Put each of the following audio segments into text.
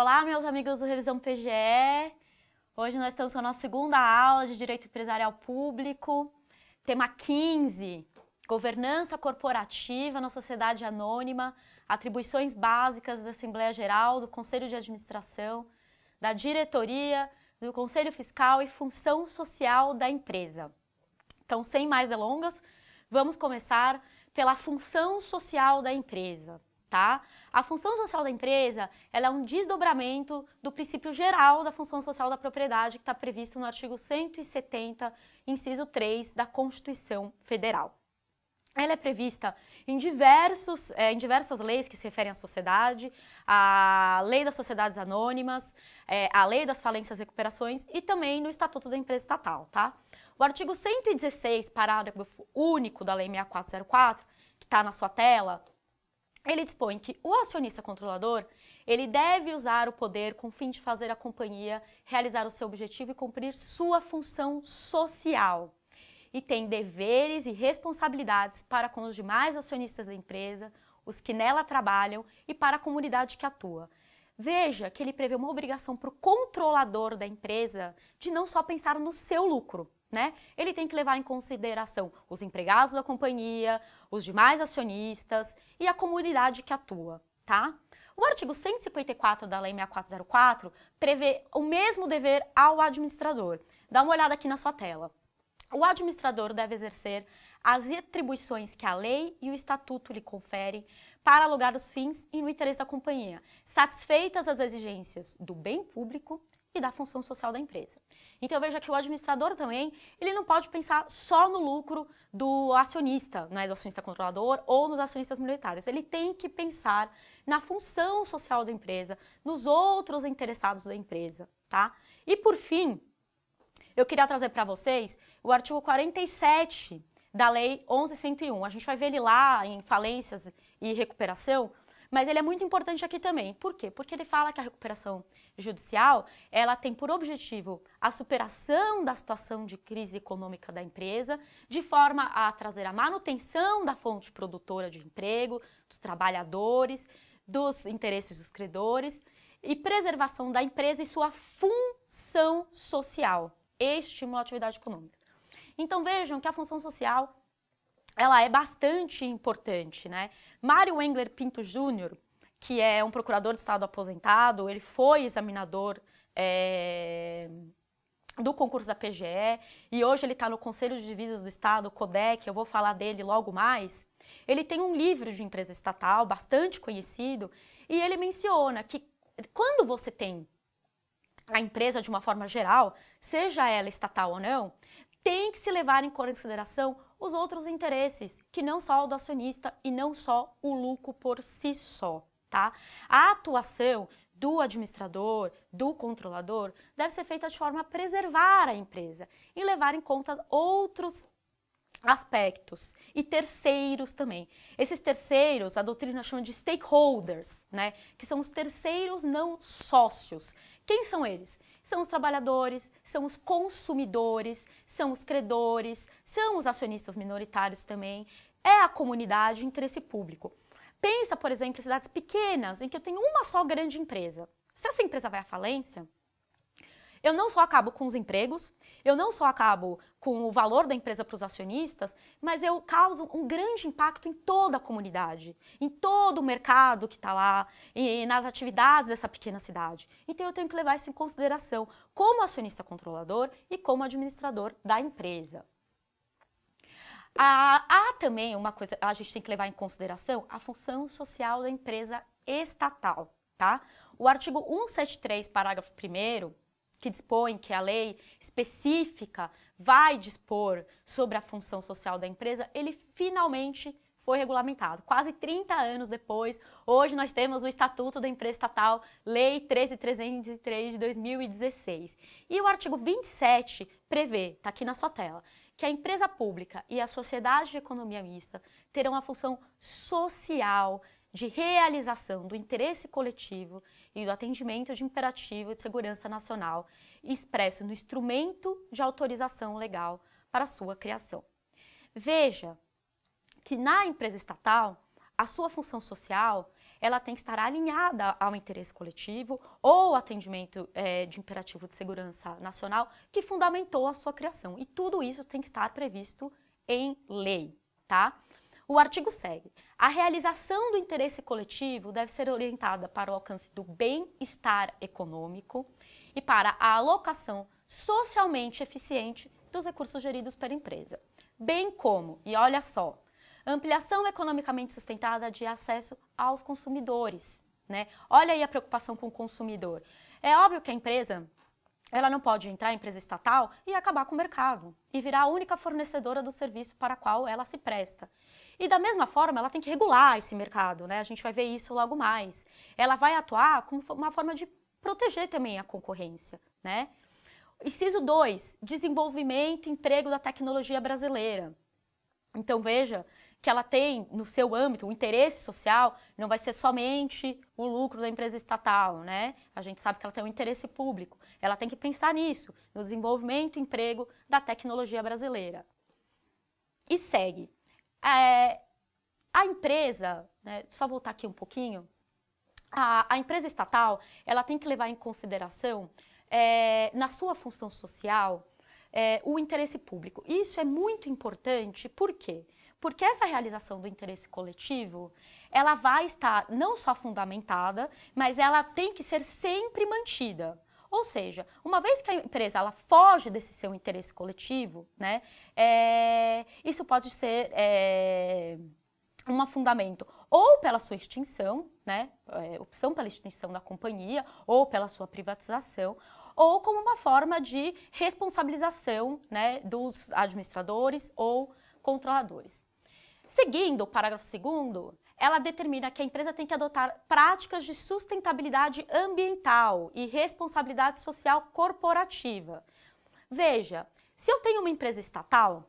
Olá, meus amigos do Revisão PGE. Hoje nós estamos com a nossa segunda aula de Direito Empresarial Público, tema 15, Governança Corporativa na Sociedade Anônima, atribuições básicas da Assembleia Geral, do Conselho de Administração, da Diretoria, do Conselho Fiscal e função social da empresa. Então, sem mais delongas, vamos começar pela função social da empresa tá? A função social da empresa, ela é um desdobramento do princípio geral da função social da propriedade que está previsto no artigo 170, inciso 3 da Constituição Federal. Ela é prevista em, diversos, é, em diversas leis que se referem à sociedade, a lei das sociedades anônimas, é, eh, a lei das falências e recuperações e também no Estatuto da Empresa Estatal, tá? O artigo 116, parágrafo único da Lei 6404, que está na sua tela, ele dispõe que o acionista controlador, ele deve usar o poder com o fim de fazer a companhia realizar o seu objetivo e cumprir sua função social. E tem deveres e responsabilidades para com os demais acionistas da empresa, os que nela trabalham e para a comunidade que atua. Veja que ele prevê uma obrigação para o controlador da empresa de não só pensar no seu lucro, né? Ele tem que levar em consideração os empregados da companhia, os demais acionistas e a comunidade que atua, tá? O artigo 154 da Lei 6404 prevê o mesmo dever ao administrador. Dá uma olhada aqui na sua tela. O administrador deve exercer as atribuições que a lei e o estatuto lhe conferem para alugar os fins e no interesse da companhia, satisfeitas as exigências do bem público e da função social da empresa. Então veja que o administrador também, ele não pode pensar só no lucro do acionista, né, do acionista controlador ou nos acionistas minoritários. Ele tem que pensar na função social da empresa, nos outros interessados da empresa, tá? E por fim, eu queria trazer para vocês o artigo 47 da Lei 1101. A gente vai ver ele lá em falências e recuperação, mas ele é muito importante aqui também. Por quê? Porque ele fala que a recuperação judicial, ela tem por objetivo a superação da situação de crise econômica da empresa, de forma a trazer a manutenção da fonte produtora de emprego, dos trabalhadores, dos interesses dos credores e preservação da empresa e sua função social e a é atividade econômica. Então vejam que a função social ela é bastante importante, né? Mário Engler Pinto Júnior, que é um procurador de Estado aposentado, ele foi examinador é, do concurso da PGE e hoje ele está no Conselho de Divisas do Estado, CODEC, eu vou falar dele logo mais. Ele tem um livro de empresa estatal bastante conhecido e ele menciona que quando você tem a empresa de uma forma geral, seja ela estatal ou não, tem que se levar em consideração os outros interesses, que não só o do acionista e não só o lucro por si só, tá? A atuação do administrador, do controlador, deve ser feita de forma a preservar a empresa e levar em conta outros aspectos e terceiros também. Esses terceiros, a doutrina chama de stakeholders, né, que são os terceiros não sócios. Quem são eles? são os trabalhadores, são os consumidores, são os credores, são os acionistas minoritários também, é a comunidade, o interesse público. Pensa, por exemplo, em cidades pequenas em que eu tenho uma só grande empresa. Se essa empresa vai à falência, eu não só acabo com os empregos, eu não só acabo com o valor da empresa para os acionistas, mas eu causo um grande impacto em toda a comunidade, em todo o mercado que está lá, e nas atividades dessa pequena cidade. Então eu tenho que levar isso em consideração como acionista controlador e como administrador da empresa. há também uma coisa, a gente tem que levar em consideração a função social da empresa estatal, tá? O artigo 173, parágrafo 1 que dispõe que a lei específica vai dispor sobre a função social da empresa, ele finalmente foi regulamentado. Quase 30 anos depois, hoje nós temos o Estatuto da Empresa Estatal, Lei 13303 de 2016. E o artigo 27 prevê, está aqui na sua tela, que a empresa pública e a sociedade de economia mista terão a função social de realização do interesse coletivo e do atendimento de imperativo de segurança nacional expresso no instrumento de autorização legal para sua criação. Veja que na empresa estatal, a sua função social ela tem que estar alinhada ao interesse coletivo ou atendimento é, de imperativo de segurança nacional que fundamentou a sua criação. E tudo isso tem que estar previsto em lei, tá? O artigo segue: a realização do interesse coletivo deve ser orientada para o alcance do bem-estar econômico e para a alocação socialmente eficiente dos recursos geridos pela empresa, bem como, e olha só, ampliação economicamente sustentada de acesso aos consumidores. Né? Olha aí a preocupação com o consumidor. É óbvio que a empresa ela não pode entrar em empresa estatal e acabar com o mercado e virar a única fornecedora do serviço para a qual ela se presta. E da mesma forma, ela tem que regular esse mercado, né? A gente vai ver isso logo mais. Ela vai atuar como uma forma de proteger também a concorrência, né? Inciso 2, desenvolvimento e emprego da tecnologia brasileira. Então veja que ela tem no seu âmbito, o interesse social, não vai ser somente o lucro da empresa estatal, né? A gente sabe que ela tem um interesse público. Ela tem que pensar nisso, no desenvolvimento e emprego da tecnologia brasileira. E segue. É, a empresa, né, só voltar aqui um pouquinho, a, a, empresa estatal, ela tem que levar em consideração, é, na sua função social, é, o interesse público. Isso é muito importante, por quê? Porque porque essa realização do interesse coletivo, ela vai estar não só fundamentada, mas ela tem que ser sempre mantida. Ou seja, uma vez que a empresa ela foge desse seu interesse coletivo, né, é, isso pode ser é, um fundamento ou pela sua extinção, né, é, opção pela extinção da companhia, ou pela sua privatização, ou como uma forma de responsabilização né, dos administradores ou controladores. Seguindo o parágrafo 2, ela determina que a empresa tem que adotar práticas de sustentabilidade ambiental e responsabilidade social corporativa. Veja, se eu tenho uma empresa estatal,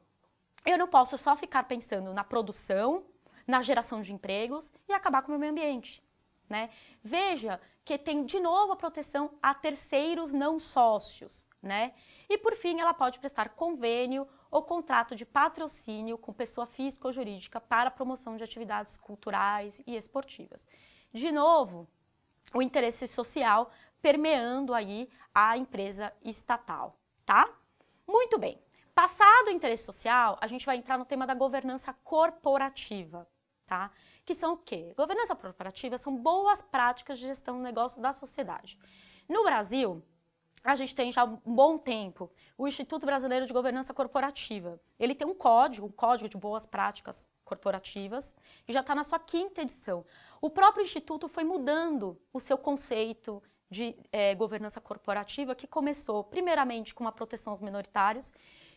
eu não posso só ficar pensando na produção, na geração de empregos e acabar com o meio ambiente. Né? Veja que tem de novo a proteção a terceiros não sócios, né? E por fim, ela pode prestar convênio ou contrato de patrocínio com pessoa física ou jurídica para a promoção de atividades culturais e esportivas. De novo, o interesse social permeando aí a empresa estatal, tá? Muito bem. Passado o interesse social, a gente vai entrar no tema da governança corporativa, tá? Que são o quê? Governança corporativa são boas práticas de gestão de negócios da sociedade. No Brasil, a gente tem já um bom tempo o Instituto Brasileiro de Governança Corporativa. Ele tem um código, um código de boas práticas corporativas, e já está na sua quinta edição. O próprio Instituto foi mudando o seu conceito de é, governança corporativa, que começou primeiramente com a proteção aos minoritários,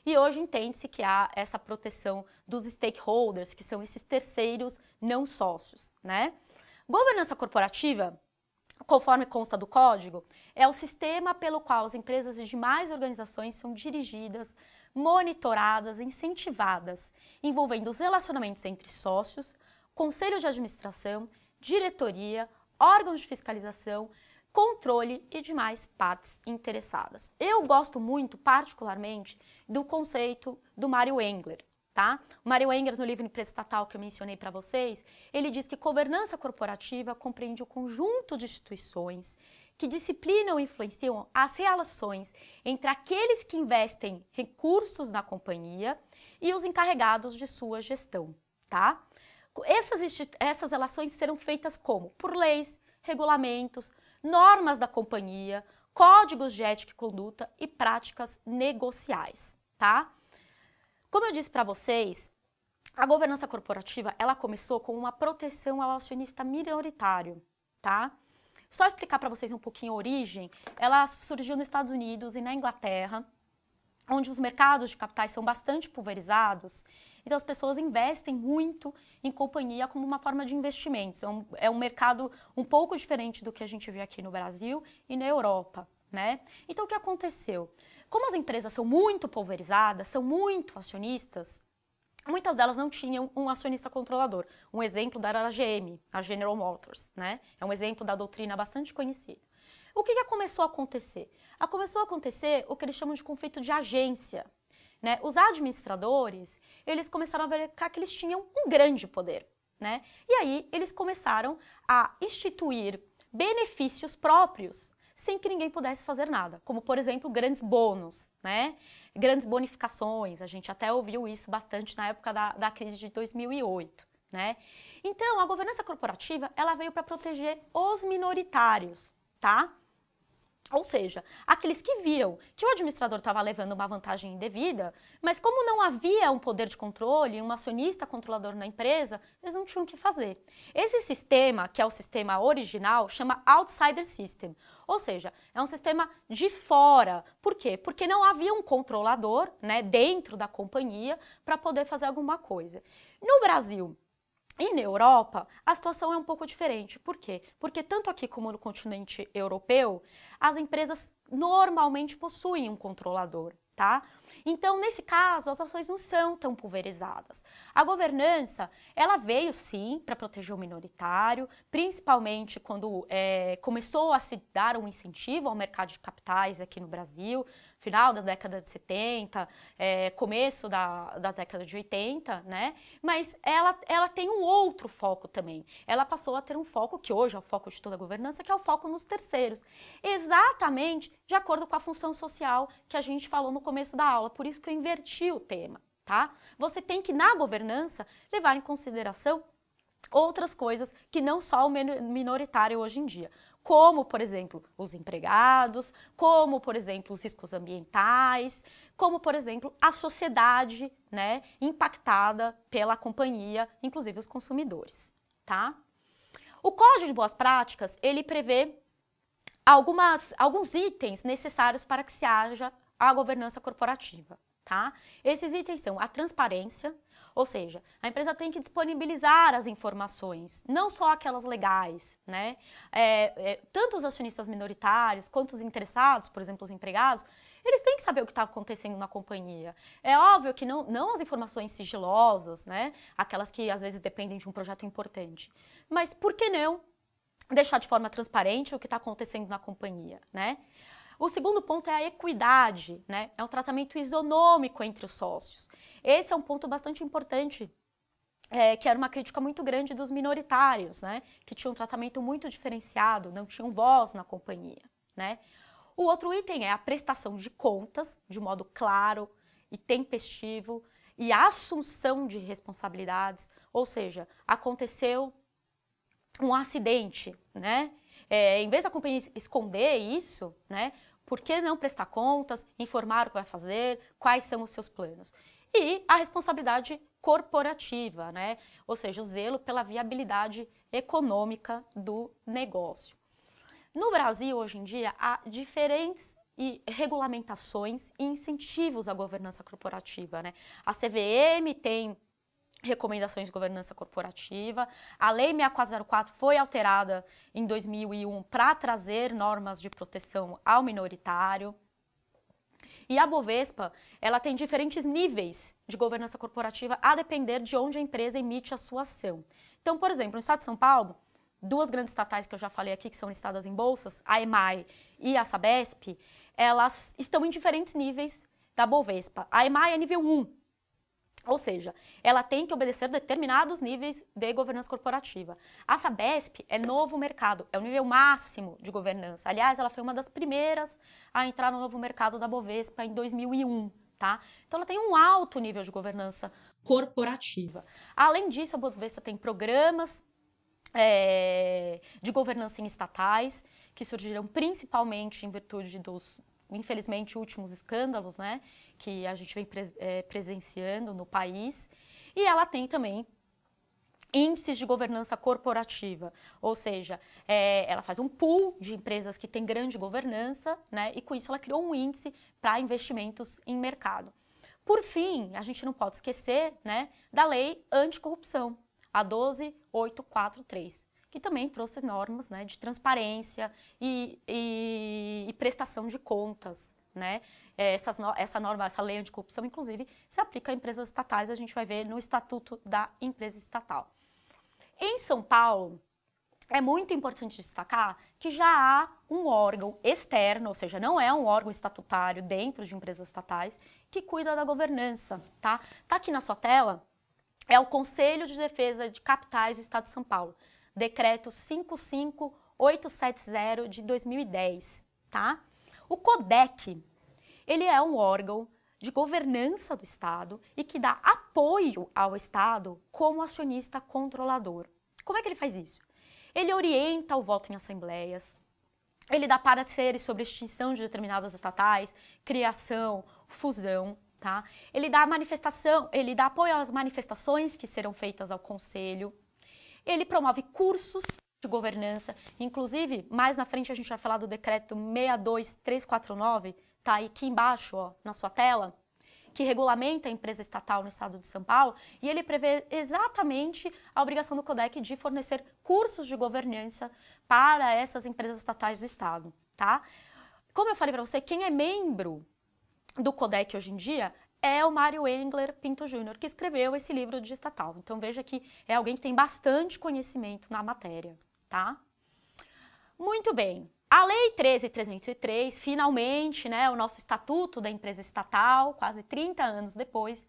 e hoje entende-se que há essa proteção dos stakeholders, que são esses terceiros não sócios. Né? Governança corporativa conforme consta do código, é o sistema pelo qual as empresas e demais organizações são dirigidas, monitoradas, incentivadas, envolvendo os relacionamentos entre sócios, conselhos de administração, diretoria, órgãos de fiscalização, controle e demais partes interessadas. Eu gosto muito, particularmente, do conceito do Mário Engler, Tá? O Mario Engler, no livro Empresa Estatal que eu mencionei para vocês, ele diz que governança corporativa compreende o conjunto de instituições que disciplinam e influenciam as relações entre aqueles que investem recursos na companhia e os encarregados de sua gestão. Tá? Essas, essas relações serão feitas como? Por leis, regulamentos, normas da companhia, códigos de ética e conduta e práticas negociais. Tá? Como eu disse para vocês, a governança corporativa, ela começou com uma proteção ao acionista minoritário, tá? Só explicar para vocês um pouquinho a origem, ela surgiu nos Estados Unidos e na Inglaterra, onde os mercados de capitais são bastante pulverizados, então as pessoas investem muito em companhia como uma forma de investimentos. É um, é um mercado um pouco diferente do que a gente vê aqui no Brasil e na Europa, né? Então o que aconteceu? Como as empresas são muito pulverizadas, são muito acionistas, muitas delas não tinham um acionista controlador. Um exemplo da era a GM, a General Motors, né? É um exemplo da doutrina bastante conhecida. O que, que começou a acontecer? A começou a acontecer o que eles chamam de conflito de agência. Né? Os administradores, eles começaram a ver que eles tinham um grande poder. Né? E aí eles começaram a instituir benefícios próprios sem que ninguém pudesse fazer nada, como por exemplo grandes bônus, né? grandes bonificações. A gente até ouviu isso bastante na época da, da crise de 2008. Né? Então, a governança corporativa ela veio para proteger os minoritários, tá? Ou seja, aqueles que viam que o administrador estava levando uma vantagem indevida, mas como não havia um poder de controle, um acionista controlador na empresa, eles não tinham o que fazer. Esse sistema, que é o sistema original, chama Outsider System, ou seja, é um sistema de fora. Por quê? Porque não havia um controlador né, dentro da companhia para poder fazer alguma coisa. No Brasil, e na Europa, a situação é um pouco diferente. Por quê? Porque tanto aqui como no continente europeu, as empresas normalmente possuem um controlador, tá? Então, nesse caso, as ações não são tão pulverizadas. A governança, ela veio sim para proteger o minoritário, principalmente quando é, começou a se dar um incentivo ao mercado de capitais aqui no Brasil, final da década de 70, é, começo da, da década de 80, né? Mas ela, ela tem um outro foco também. Ela passou a ter um foco, que hoje é o foco de toda a governança, que é o foco nos terceiros. Exatamente de acordo com a função social que a gente falou no começo da aula. Por isso que eu inverti o tema. Tá? Você tem que, na governança, levar em consideração outras coisas que não só o minoritário hoje em dia, como, por exemplo, os empregados, como, por exemplo, os riscos ambientais, como, por exemplo, a sociedade, né, impactada pela companhia, inclusive os consumidores, tá? O Código de Boas Práticas, ele prevê algumas, alguns itens necessários para que se haja a governança corporativa, tá? Esses itens são a transparência, ou seja, a empresa tem que disponibilizar as informações, não só aquelas legais, né? É, é, tanto os acionistas minoritários quanto os interessados, por exemplo, os empregados, eles têm que saber o que está acontecendo na companhia. É óbvio que não, não as informações sigilosas, né? Aquelas que às vezes dependem de um projeto importante. Mas por que não deixar de forma transparente o que está acontecendo na companhia, né? O segundo ponto é a equidade, né? É um tratamento isonômico entre os sócios. Esse é um ponto bastante importante é, que era uma crítica muito grande dos minoritários, né? que tinham um tratamento muito diferenciado, não tinham voz na companhia. Né? O outro item é a prestação de contas, de modo claro e tempestivo, e a assunção de responsabilidades, ou seja, aconteceu um acidente, né? é, em vez da companhia esconder isso, né, por que não prestar contas, informar o que vai fazer, quais são os seus planos? E a responsabilidade corporativa, né, ou seja, o zelo pela viabilidade econômica do negócio. No Brasil, hoje em dia, há diferentes e regulamentações e incentivos à governança corporativa. Né? A CVM tem recomendações de governança corporativa. A Lei 6404 foi alterada em 2001 para trazer normas de proteção ao minoritário. E a Bovespa, ela tem diferentes níveis de governança corporativa a depender de onde a empresa emite a sua ação. Então, por exemplo, no estado de São Paulo, duas grandes estatais que eu já falei aqui que são listadas em bolsas, a EMAI e a Sabesp, elas estão em diferentes níveis da Bovespa. A EMAI é nível 1, ou seja, ela tem que obedecer determinados níveis de governança corporativa. A Sabesp é novo mercado, é o nível máximo de governança. Aliás, ela foi uma das primeiras a entrar no novo mercado da Bovespa em 2001. Tá? Então ela tem um alto nível de governança corporativa. Além disso, a Bovespa tem programas é, de governança em estatais que surgiram principalmente em virtude dos infelizmente, últimos escândalos né, que a gente vem pre é, presenciando no país. E ela tem também índices de governança corporativa, ou seja, é, ela faz um pool de empresas que têm grande governança, né, e com isso ela criou um índice para investimentos em mercado. Por fim, a gente não pode esquecer né, da lei anticorrupção, a 12843 que também trouxe normas né, de transparência e, e, e prestação de contas. Né? É, essas, essa norma, essa lei anti-corrupção, inclusive, se aplica a empresas estatais, a gente vai ver no Estatuto da Empresa Estatal. Em São Paulo, é muito importante destacar que já há um órgão externo, ou seja, não é um órgão estatutário dentro de empresas estatais, que cuida da governança, tá? Tá aqui na sua tela, é o Conselho de Defesa de Capitais do Estado de São Paulo decreto 55870 de 2010, tá? O CODEC, ele é um órgão de governança do Estado e que dá apoio ao Estado como acionista controlador. Como é que ele faz isso? Ele orienta o voto em assembleias, ele dá pareceres sobre extinção de determinadas estatais, criação, fusão, tá? Ele dá manifestação, ele dá apoio às manifestações que serão feitas ao conselho, ele promove cursos de governança, inclusive, mais na frente a gente vai falar do decreto 62349, tá aí aqui embaixo, ó, na sua tela, que regulamenta a empresa estatal no estado de São Paulo, e ele prevê exatamente a obrigação do CODEC de fornecer cursos de governança para essas empresas estatais do estado, tá? Como eu falei para você, quem é membro do CODEC hoje em dia é o Mário Engler Pinto Júnior, que escreveu esse livro de estatal. Então veja que é alguém que tem bastante conhecimento na matéria, tá? Muito bem. A Lei 13303, finalmente, né, o nosso estatuto da empresa estatal, quase 30 anos depois,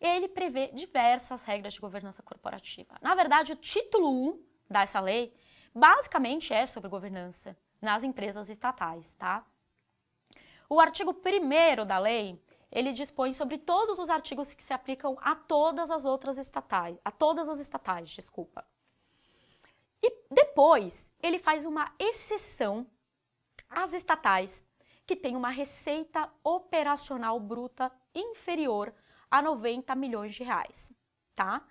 ele prevê diversas regras de governança corporativa. Na verdade, o título 1 dessa lei basicamente é sobre governança nas empresas estatais, tá? O artigo 1 da lei ele dispõe sobre todos os artigos que se aplicam a todas as outras estatais, a todas as estatais, desculpa. E depois, ele faz uma exceção às estatais que têm uma receita operacional bruta inferior a 90 milhões de reais, tá?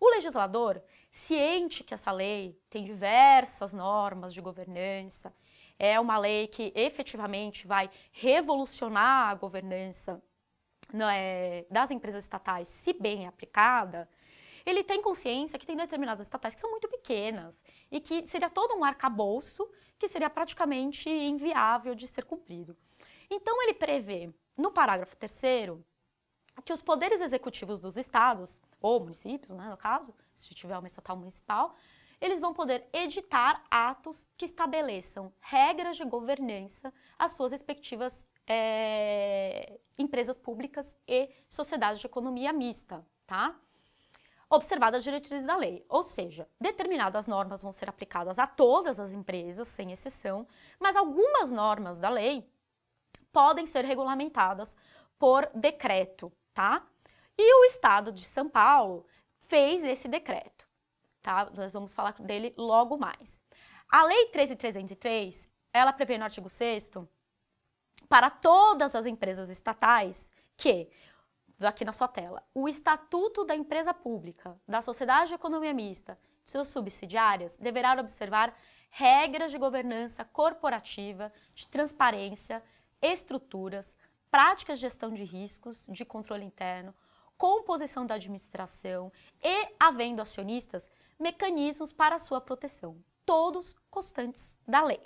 O legislador, ciente que essa lei tem diversas normas de governança é uma lei que efetivamente vai revolucionar a governança é, das empresas estatais, se bem aplicada, ele tem consciência que tem determinadas estatais que são muito pequenas e que seria todo um arcabouço que seria praticamente inviável de ser cumprido. Então, ele prevê, no parágrafo 3, que os poderes executivos dos estados, ou municípios, né, no caso, se tiver uma estatal municipal, eles vão poder editar atos que estabeleçam regras de governança às suas respectivas é, empresas públicas e sociedades de economia mista, tá? Observadas as diretrizes da lei, ou seja, determinadas normas vão ser aplicadas a todas as empresas, sem exceção, mas algumas normas da lei podem ser regulamentadas por decreto, tá? E o Estado de São Paulo fez esse decreto tá? Nós vamos falar dele logo mais. A Lei 13303, ela prevê no artigo 6 para todas as empresas estatais que aqui na sua tela, o estatuto da empresa pública, da sociedade de economia mista, de seus subsidiárias, deverá observar regras de governança corporativa, de transparência, estruturas, práticas de gestão de riscos, de controle interno, composição da administração e, havendo acionistas, mecanismos para sua proteção, todos constantes da lei.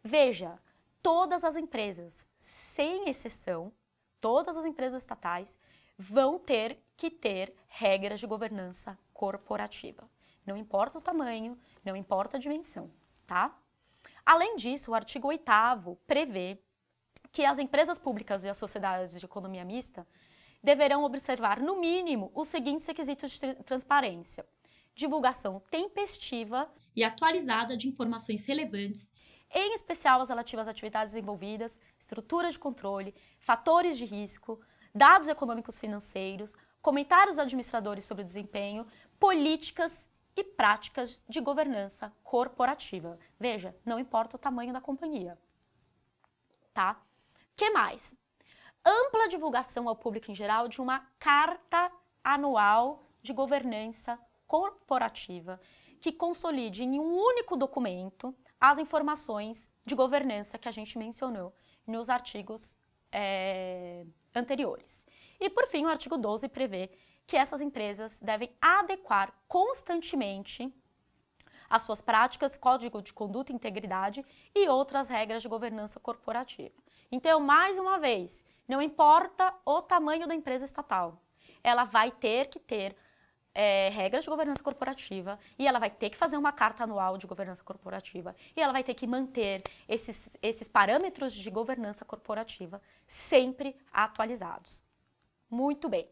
Veja, todas as empresas, sem exceção, todas as empresas estatais vão ter que ter regras de governança corporativa. Não importa o tamanho, não importa a dimensão, tá? Além disso, o artigo 8 prevê que as empresas públicas e as sociedades de economia mista deverão observar, no mínimo, os seguintes requisitos de transparência: divulgação tempestiva e atualizada de informações relevantes, em especial as relativas às atividades envolvidas, estrutura de controle, fatores de risco, dados econômicos financeiros, comentários administradores sobre o desempenho, políticas e práticas de governança corporativa. Veja, não importa o tamanho da companhia. Tá? Que mais? ampla divulgação ao público em geral de uma carta anual de governança corporativa que consolide em um único documento as informações de governança que a gente mencionou nos artigos é, anteriores. E, por fim, o artigo 12 prevê que essas empresas devem adequar constantemente as suas práticas, código de conduta e integridade e outras regras de governança corporativa. Então, mais uma vez, não importa o tamanho da empresa estatal, ela vai ter que ter é, regras de governança corporativa e ela vai ter que fazer uma carta anual de governança corporativa e ela vai ter que manter esses, esses parâmetros de governança corporativa sempre atualizados. Muito bem.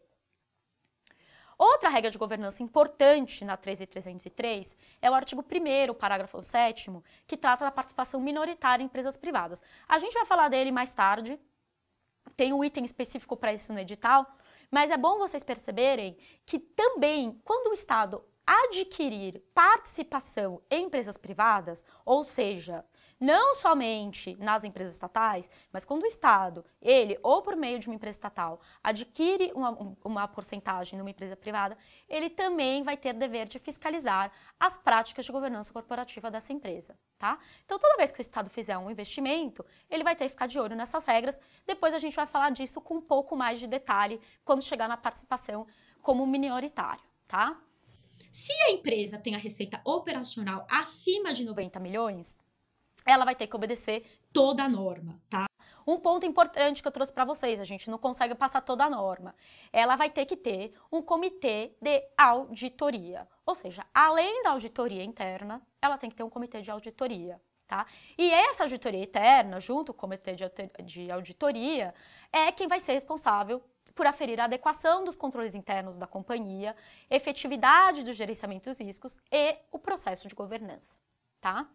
Outra regra de governança importante na 13303 é o artigo 1 parágrafo 7 que trata da participação minoritária em empresas privadas. A gente vai falar dele mais tarde, tem um item específico para isso no edital, mas é bom vocês perceberem que também, quando o Estado adquirir participação em empresas privadas, ou seja, não somente nas empresas estatais, mas quando o Estado, ele, ou por meio de uma empresa estatal, adquire uma, uma porcentagem numa empresa privada, ele também vai ter dever de fiscalizar as práticas de governança corporativa dessa empresa, tá? Então, toda vez que o Estado fizer um investimento, ele vai ter que ficar de olho nessas regras. Depois a gente vai falar disso com um pouco mais de detalhe quando chegar na participação como minoritário, tá? Se a empresa tem a receita operacional acima de 90 milhões, ela vai ter que obedecer toda a norma, tá? Um ponto importante que eu trouxe para vocês, a gente não consegue passar toda a norma. Ela vai ter que ter um comitê de auditoria, ou seja, além da auditoria interna, ela tem que ter um comitê de auditoria, tá? E essa auditoria interna, junto com o comitê de auditoria, é quem vai ser responsável por aferir a adequação dos controles internos da companhia, efetividade do gerenciamento dos riscos e o processo de governança, tá?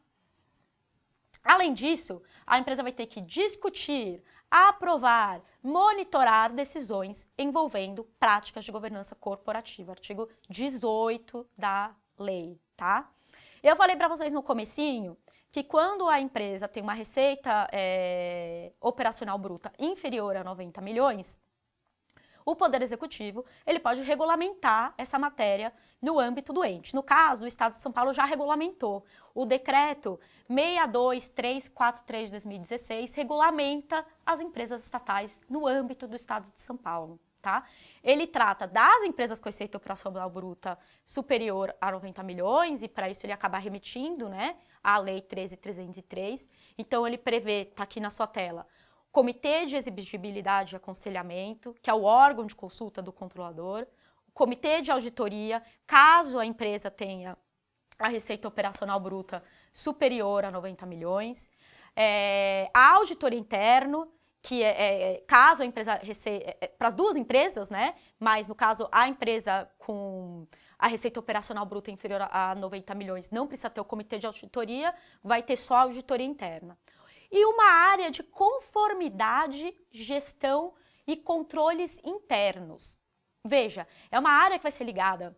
Além disso, a empresa vai ter que discutir, aprovar, monitorar decisões envolvendo práticas de governança corporativa, artigo 18 da lei, tá? Eu falei para vocês no comecinho que quando a empresa tem uma receita é, operacional bruta inferior a 90 milhões, o Poder Executivo ele pode regulamentar essa matéria no âmbito do ente. No caso, o Estado de São Paulo já regulamentou. O decreto 62343 de 2016 regulamenta as empresas estatais no âmbito do Estado de São Paulo. Tá? Ele trata das empresas com receita operacional bruta superior a 90 milhões e para isso ele acaba remetindo, né, à lei 13303. Então ele prevê, está aqui na sua tela, Comitê de Exigibilidade e Aconselhamento, que é o órgão de consulta do controlador, o Comitê de Auditoria, caso a empresa tenha a receita operacional bruta superior a 90 milhões, é, a auditoria interno, que é, é, é caso a empresa receba, é, é para as duas empresas, né? Mas no caso a empresa com a receita operacional bruta inferior a 90 milhões não precisa ter o comitê de auditoria, vai ter só a auditoria interna e uma área de conformidade, gestão e controles internos. Veja, é uma área que vai ser ligada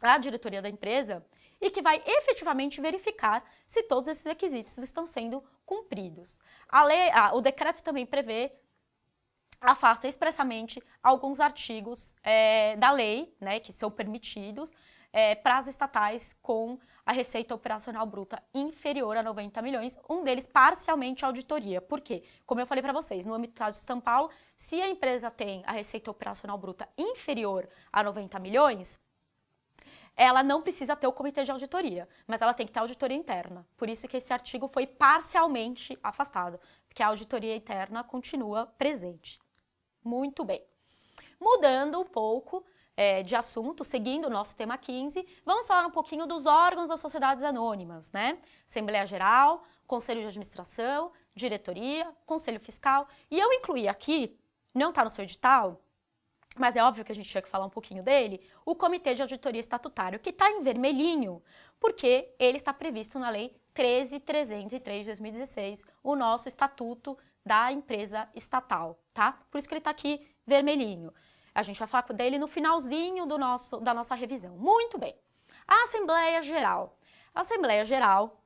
à diretoria da empresa e que vai efetivamente verificar se todos esses requisitos estão sendo cumpridos. A lei, a, o decreto também prevê afasta expressamente alguns artigos é, da lei, né, que são permitidos, é, para as estatais com a receita operacional bruta inferior a 90 milhões, um deles parcialmente auditoria. Por quê? Como eu falei para vocês, no âmbito do caso de São Paulo, se a empresa tem a receita operacional bruta inferior a 90 milhões, ela não precisa ter o comitê de auditoria, mas ela tem que ter auditoria interna. Por isso que esse artigo foi parcialmente afastado, porque a auditoria interna continua presente. Muito bem. Mudando um pouco, é, de assunto, seguindo o nosso tema 15, vamos falar um pouquinho dos órgãos das sociedades anônimas, né? Assembleia Geral, Conselho de Administração, Diretoria, Conselho Fiscal. E eu incluí aqui, não está no seu edital, mas é óbvio que a gente tinha que falar um pouquinho dele, o Comitê de Auditoria Estatutário, que está em vermelhinho, porque ele está previsto na Lei 13.303 de 2016, o nosso estatuto da empresa estatal, tá? Por isso que ele está aqui vermelhinho. A gente vai falar dele no finalzinho do nosso, da nossa revisão. Muito bem. A Assembleia Geral. A Assembleia Geral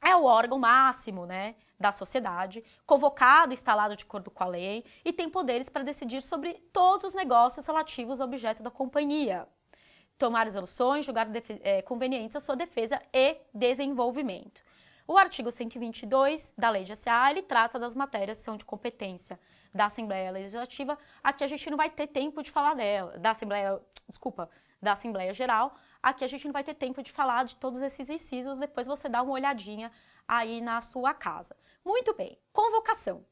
é o órgão máximo, né, da sociedade, convocado e instalado de acordo com a lei e tem poderes para decidir sobre todos os negócios relativos ao objeto da companhia, tomar resoluções, julgar é, convenientes à sua defesa e desenvolvimento. O artigo 122 da Lei de SA, ele trata das matérias que são de competência da Assembleia Legislativa. Aqui a gente não vai ter tempo de falar dela, da Assembleia, desculpa, da Assembleia Geral. Aqui a gente não vai ter tempo de falar de todos esses incisos, depois você dá uma olhadinha aí na sua casa. Muito bem, convocação.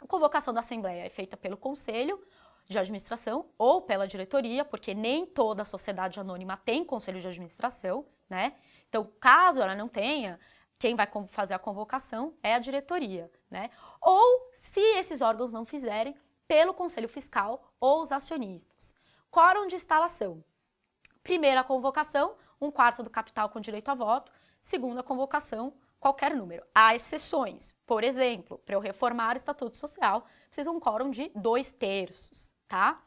A convocação da Assembleia é feita pelo Conselho de Administração ou pela diretoria, porque nem toda sociedade anônima tem conselho de administração, né? Então, caso ela não tenha, quem vai fazer a convocação é a diretoria, né? Ou se esses órgãos não fizerem, pelo Conselho Fiscal ou os acionistas. Quórum de instalação. Primeira convocação, um quarto do capital com direito a voto. Segunda convocação, qualquer número. Há exceções. Por exemplo, para eu reformar o Estatuto Social, precisa um quórum de dois terços, tá?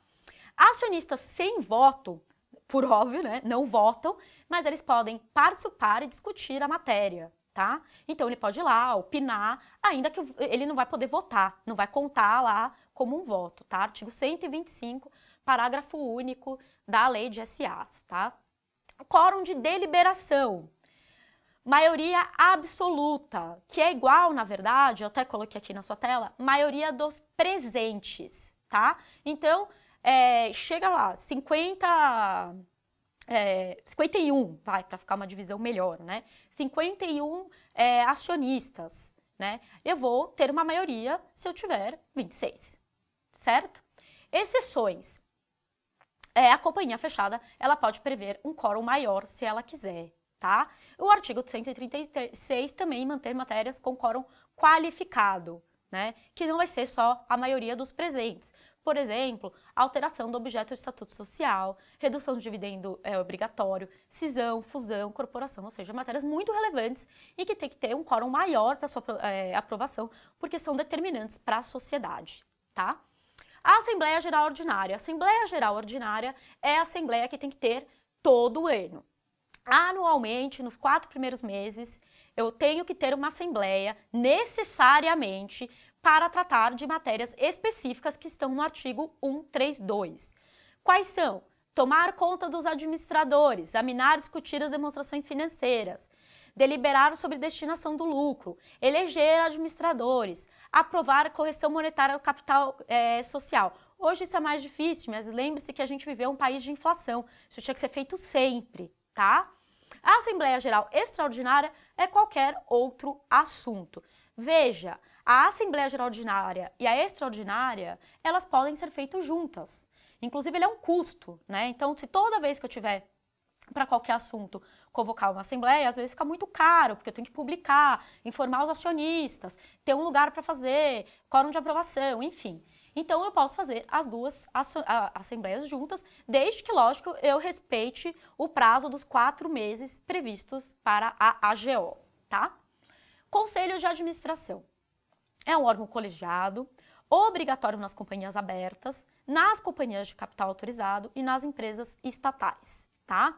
Acionistas sem voto, por óbvio, né, não votam, mas eles podem participar e discutir a matéria tá? Então ele pode ir lá opinar, ainda que ele não vai poder votar, não vai contar lá como um voto, tá? Artigo 125, parágrafo único da lei de SAs, tá? Quórum de deliberação. Maioria absoluta, que é igual, na verdade, eu até coloquei aqui na sua tela, maioria dos presentes, tá? Então, é, chega lá, 50 é, 51, vai, para ficar uma divisão melhor, né? 51 é, acionistas, né? Eu vou ter uma maioria se eu tiver 26, certo? Exceções. É, a companhia fechada, ela pode prever um quórum maior se ela quiser, tá? O artigo 136 também mantém matérias com quórum qualificado, né? Que não vai ser só a maioria dos presentes, por exemplo, alteração do objeto do estatuto social, redução do dividendo é, obrigatório, cisão, fusão, corporação, ou seja, matérias muito relevantes e que tem que ter um quórum maior para sua é, aprovação, porque são determinantes para a sociedade, tá? A Assembleia Geral Ordinária. A Assembleia Geral Ordinária é a assembleia que tem que ter todo ano. Anualmente, nos quatro primeiros meses, eu tenho que ter uma assembleia necessariamente para tratar de matérias específicas que estão no artigo 132. Quais são? Tomar conta dos administradores, examinar e discutir as demonstrações financeiras, deliberar sobre destinação do lucro, eleger administradores, aprovar correção monetária ao capital é, social. Hoje isso é mais difícil, mas lembre-se que a gente viveu um país de inflação. Isso tinha que ser feito sempre, tá? A Assembleia Geral Extraordinária é qualquer outro assunto. Veja, a Assembleia Geral Ordinária e a Extraordinária, elas podem ser feitas juntas. Inclusive, ele é um custo, né? Então, se toda vez que eu tiver para qualquer assunto, convocar uma assembleia, às vezes fica muito caro, porque eu tenho que publicar, informar os acionistas, ter um lugar para fazer, quórum de aprovação, enfim. Então, eu posso fazer as duas assembleias juntas, desde que, lógico, eu respeite o prazo dos quatro meses previstos para a AGO, tá? Conselho de Administração é um órgão colegiado, obrigatório nas companhias abertas, nas companhias de capital autorizado e nas empresas estatais, tá?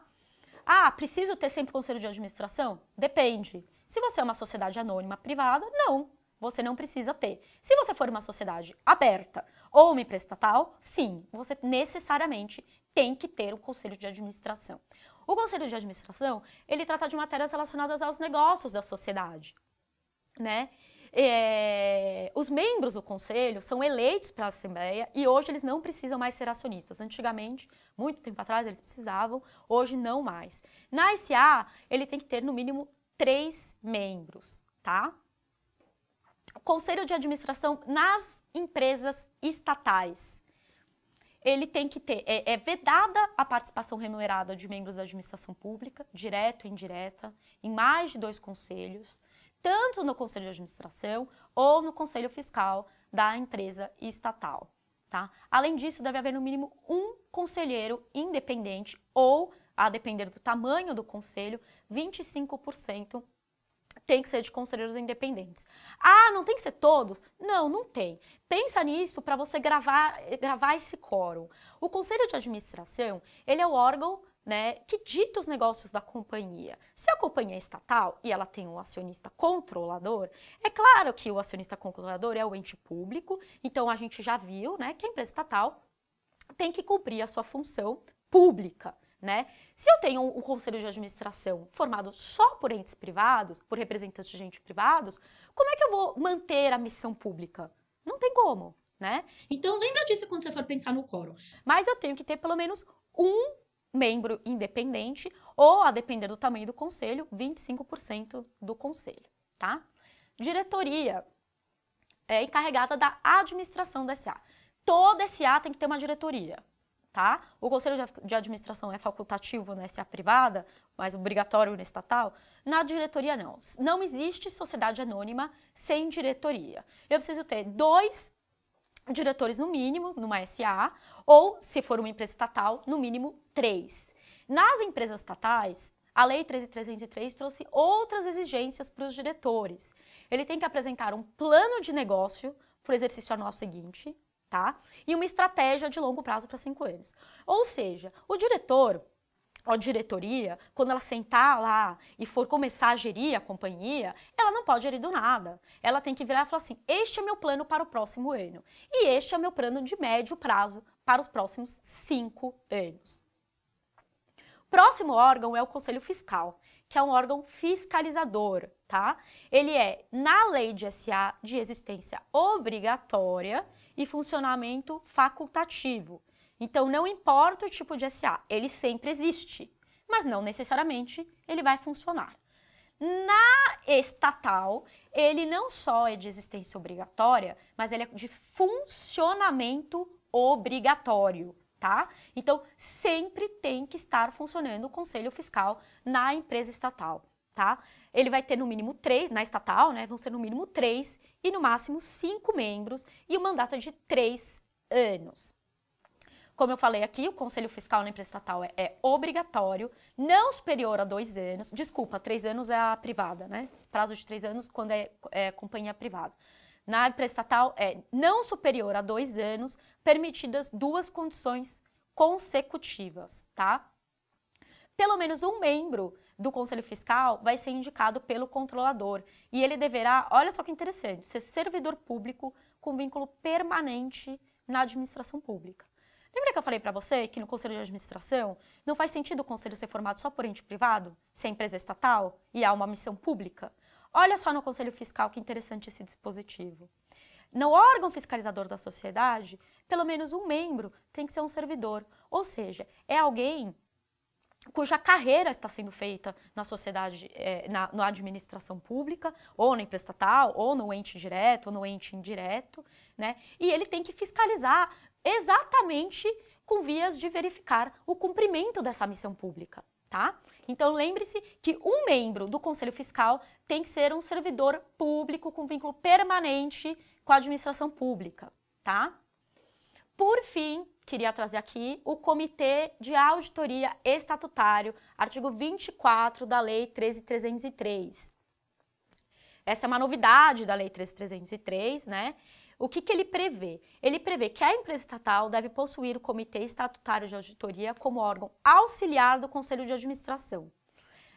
Ah, preciso ter sempre conselho de administração? Depende. Se você é uma sociedade anônima privada, não, você não precisa ter. Se você for uma sociedade aberta ou uma empresa estatal, sim, você necessariamente tem que ter um conselho de administração. O conselho de administração, ele trata de matérias relacionadas aos negócios da sociedade, né? É, os membros do conselho são eleitos para a Assembleia e hoje eles não precisam mais ser acionistas. Antigamente, muito tempo atrás, eles precisavam, hoje não mais. Na SA, ele tem que ter no mínimo três membros, tá? O conselho de administração nas empresas estatais. Ele tem que ter, é, é vedada a participação remunerada de membros da administração pública, direta ou indireta, em mais de dois conselhos tanto no conselho de administração ou no conselho fiscal da empresa estatal. Tá? Além disso, deve haver no mínimo um conselheiro independente ou, a depender do tamanho do conselho, 25% tem que ser de conselheiros independentes. Ah, não tem que ser todos? Não, não tem. Pensa nisso para você gravar, gravar esse quórum. O conselho de administração, ele é o órgão né, que dita os negócios da companhia. Se a companhia é estatal e ela tem um acionista controlador, é claro que o acionista controlador é o ente público, então a gente já viu né, que a empresa estatal tem que cumprir a sua função pública. Né? Se eu tenho um, um conselho de administração formado só por entes privados, por representantes de entes privados, como é que eu vou manter a missão pública? Não tem como, né? Então lembra disso quando você for pensar no quórum. Mas eu tenho que ter pelo menos um membro independente ou, a depender do tamanho do conselho, 25% do conselho, tá? Diretoria é encarregada da administração da SA. Toda SA tem que ter uma diretoria, tá? O conselho de administração é facultativo na SA privada, mas obrigatório na estatal. Na diretoria, não. Não existe sociedade anônima sem diretoria. Eu preciso ter dois diretores no mínimo, numa SA, ou, se for uma empresa estatal, no mínimo três. Nas empresas estatais, a Lei 13.303 trouxe outras exigências para os diretores. Ele tem que apresentar um plano de negócio para o exercício anual seguinte, tá? E uma estratégia de longo prazo para cinco anos. Ou seja, o diretor ou diretoria, quando ela sentar lá e for começar a gerir a companhia, ela não pode gerir do nada. Ela tem que virar e falar assim: este é meu plano para o próximo ano. E este é meu plano de médio prazo para os próximos cinco anos. Próximo órgão é o Conselho Fiscal, que é um órgão fiscalizador, tá? Ele é, na lei de SA, de existência obrigatória e funcionamento facultativo. Então, não importa o tipo de SA, ele sempre existe, mas não necessariamente ele vai funcionar. Na estatal, ele não só é de existência obrigatória, mas ele é de funcionamento obrigatório, tá? Então, sempre tem que estar funcionando o conselho fiscal na empresa estatal, tá? Ele vai ter no mínimo três, na estatal, né? Vão ser no mínimo três e no máximo cinco membros e o um mandato é de três anos. Como eu falei aqui, o conselho fiscal na empresa estatal é, é obrigatório, não superior a dois anos. Desculpa, três anos é a privada, né? Prazo de três anos quando é, é companhia privada. Na empresa estatal é não superior a dois anos, permitidas duas condições consecutivas, tá? Pelo menos um membro do Conselho Fiscal vai ser indicado pelo controlador e ele deverá, olha só que interessante, ser servidor público com vínculo permanente na administração pública. Lembra que eu falei para você que no conselho de administração não faz sentido o conselho ser formado só por ente privado, se a empresa é estatal e há uma missão pública? Olha só no conselho fiscal que interessante esse dispositivo. No órgão fiscalizador da sociedade, pelo menos um membro tem que ser um servidor, ou seja, é alguém cuja carreira está sendo feita na sociedade, é, na, na, administração pública, ou na empresa estatal, ou no ente direto, ou no ente indireto, né? E ele tem que fiscalizar exatamente com vias de verificar o cumprimento dessa missão pública, tá? Então lembre-se que um membro do Conselho Fiscal tem que ser um servidor público com vínculo permanente com a administração pública, tá? Por fim, queria trazer aqui o Comitê de Auditoria Estatutário, artigo 24 da Lei 13303. Essa é uma novidade da Lei 13303, né? O que, que ele prevê? Ele prevê que a empresa estatal deve possuir o Comitê Estatutário de Auditoria como órgão auxiliar do Conselho de Administração.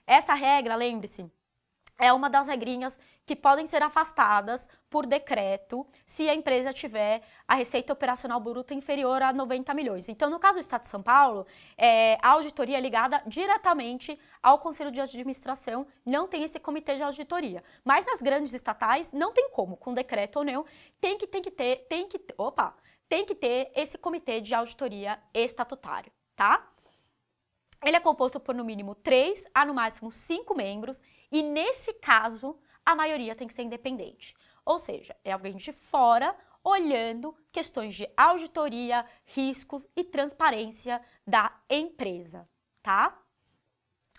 Essa regra, lembre-se, é uma das regrinhas que podem ser afastadas por decreto se a empresa tiver a receita operacional bruta inferior a 90 milhões. Então, no caso do Estado de São Paulo, é, a auditoria é ligada diretamente ao Conselho de Administração, não tem esse comitê de auditoria. Mas nas grandes estatais, não tem como, com decreto ou não, tem que, tem que ter, tem que, opa, tem que ter esse comitê de auditoria estatutário, tá? Ele é composto por no mínimo três a no máximo cinco membros, e nesse caso, a maioria tem que ser independente. Ou seja, é alguém de fora olhando questões de auditoria, riscos e transparência da empresa, tá?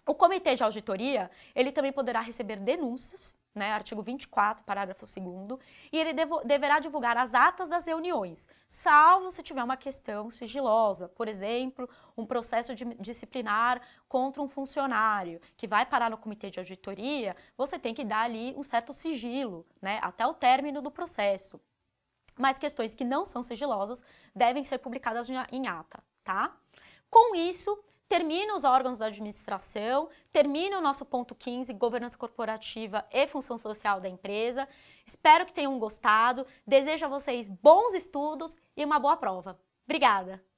O comitê de auditoria, ele também poderá receber denúncias né, artigo 24, parágrafo 2 e ele devo, deverá divulgar as atas das reuniões, salvo se tiver uma questão sigilosa, por exemplo, um processo de, disciplinar contra um funcionário que vai parar no comitê de auditoria, você tem que dar ali um certo sigilo, né, até o término do processo. Mas questões que não são sigilosas devem ser publicadas em ata, tá? Com isso, termina os órgãos da administração, termina o nosso ponto 15, governança corporativa e função social da empresa. Espero que tenham gostado, desejo a vocês bons estudos e uma boa prova. Obrigada!